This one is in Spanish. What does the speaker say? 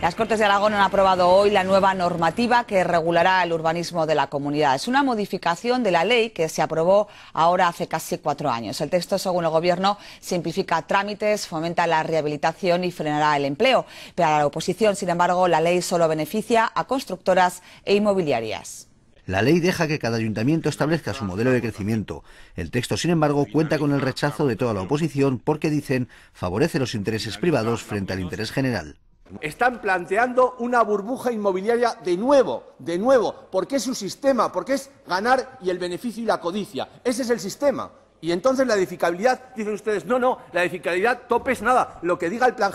Las Cortes de Aragón han aprobado hoy la nueva normativa que regulará el urbanismo de la comunidad. Es una modificación de la ley que se aprobó ahora hace casi cuatro años. El texto, según el Gobierno, simplifica trámites, fomenta la rehabilitación y frenará el empleo. Pero a la oposición, sin embargo, la ley solo beneficia a constructoras e inmobiliarias. La ley deja que cada ayuntamiento establezca su modelo de crecimiento. El texto, sin embargo, cuenta con el rechazo de toda la oposición porque dicen favorece los intereses privados frente al interés general. Están planteando una burbuja inmobiliaria de nuevo, de nuevo, porque es su sistema, porque es ganar y el beneficio y la codicia. Ese es el sistema. Y entonces la edificabilidad, dicen ustedes, no, no, la edificabilidad tope es nada, lo que diga el plan